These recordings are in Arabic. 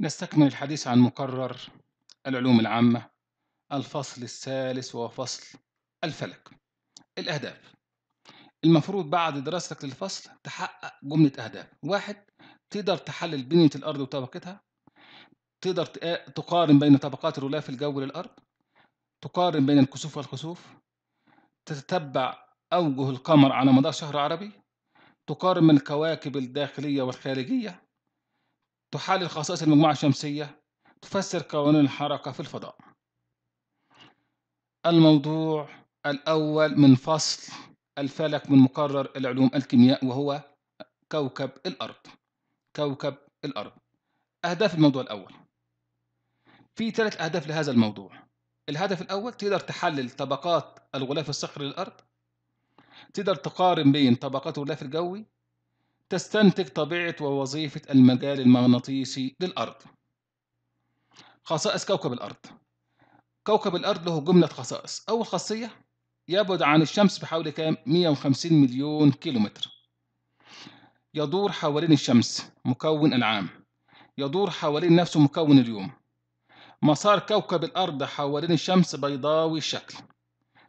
نستكمل الحديث عن مقرر العلوم العامة الفصل الثالث هو فصل الفلك الأهداف المفروض بعد دراستك للفصل تحقق جملة أهداف واحد تقدر تحلل بنية الأرض وطبقتها تقدر تقارن بين طبقات الغلاف الجوي للأرض تقارن بين الكسوف والخسوف تتتبع أوجه القمر على مدار شهر عربي تقارن من الكواكب الداخلية والخارجية تحلل خصائص المجموعة الشمسية تفسر قوانين الحركة في الفضاء الموضوع الأول من فصل الفلك من مقرر العلوم الكيمياء وهو كوكب الأرض كوكب الأرض أهداف الموضوع الأول في ثلاث أهداف لهذا الموضوع الهدف الأول تقدر تحلل طبقات الغلاف الصخري للأرض تقدر تقارن بين طبقات الغلاف الجوي تستنتج طبيعة ووظيفة المجال المغناطيسي للأرض خصائص كوكب الأرض كوكب الأرض له جملة خصائص أول خاصية يبعد عن الشمس بحوالي كام 150 مليون كيلومتر يدور حوالين الشمس مكون العام يدور حوالين نفسه مكون اليوم مسار كوكب الأرض حوالين الشمس بيضاوي الشكل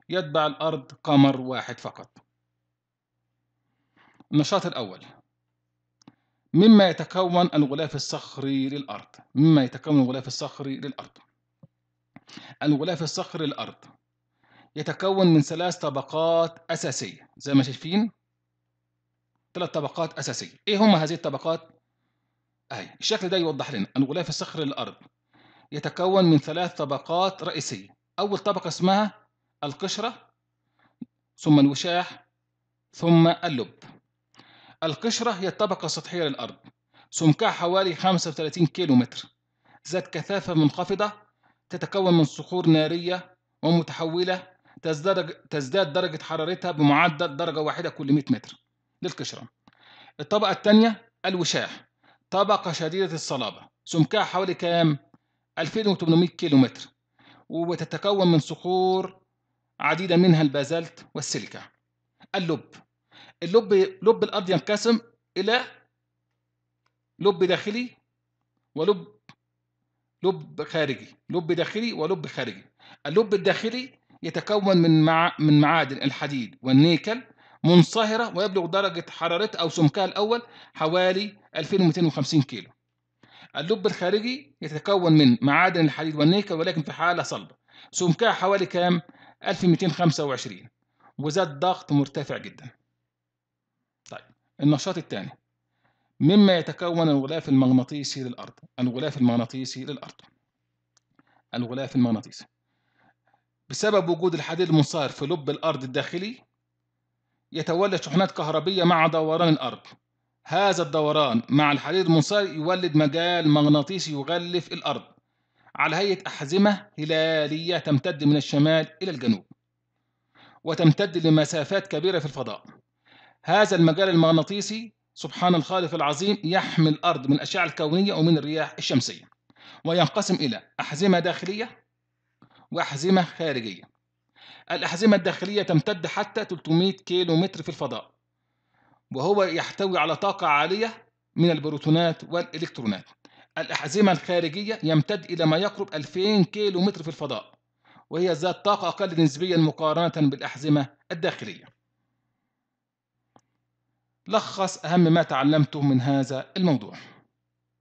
يتبع الأرض قمر واحد فقط النشاط الأول مما يتكون الغلاف الصخري للأرض مما يتكون الغلاف الصخري للأرض الغلاف الصخري للأرض يتكون من ثلاث طبقات أساسية زي ما شايفين ثلاث طبقات أساسية إيه هما هذه الطبقات؟ أهي الشكل ده يوضح لنا الغلاف الصخري للأرض يتكون من ثلاث طبقات رئيسية أول طبقة اسمها القشرة ثم الوشاح ثم اللب القشرة هي الطبقة السطحية للأرض سمكها حوالي 35 كيلو متر ذات كثافة منخفضة تتكون من صخور نارية ومتحولة تزداد, درجة حرارتها بمعدل درجة واحدة كل 100 متر للقشرة الطبقة الثانية الوشاح طبقة شديدة الصلابة سمكها حوالي كام؟ 2800 كيلو متر وتتكون من صخور عديدة منها البازلت والسلكة اللب اللب لب الأرض ينقسم إلى لب داخلي ولب لب خارجي لب داخلي ولب خارجي اللب الداخلي يتكون من مع من معادن الحديد والنيكل منصهرة ويبلغ درجة حرارتها أو سمكها الأول حوالي 2250 كيلو اللب الخارجي يتكون من معادن الحديد والنيكل ولكن في حالة صلبة سمكها حوالي كام 1225 وذات ضغط مرتفع جدا النشاط الثاني مما يتكون الغلاف المغناطيسي للأرض الغلاف المغناطيسي للأرض الغلاف المغناطيسي بسبب وجود الحديد المنصهر في لب الأرض الداخلي يتولد شحنات كهربية مع دوران الأرض هذا الدوران مع الحديد المنصهر يولد مجال مغناطيسي يغلف الأرض على هيئة أحزمة هلالية تمتد من الشمال إلى الجنوب وتمتد لمسافات كبيرة في الفضاء هذا المجال المغناطيسي سبحان الخالق العظيم يحمي الأرض من الأشعة الكونية ومن الرياح الشمسية وينقسم إلى أحزمة داخلية وأحزمة خارجية الأحزمة الداخلية تمتد حتى 300 كيلو متر في الفضاء وهو يحتوي على طاقة عالية من البروتونات والإلكترونات الأحزمة الخارجية يمتد إلى ما يقرب 2000 كيلو متر في الفضاء وهي ذات طاقة أقل نسبيا مقارنة بالأحزمة الداخلية لخص أهم ما تعلمته من هذا الموضوع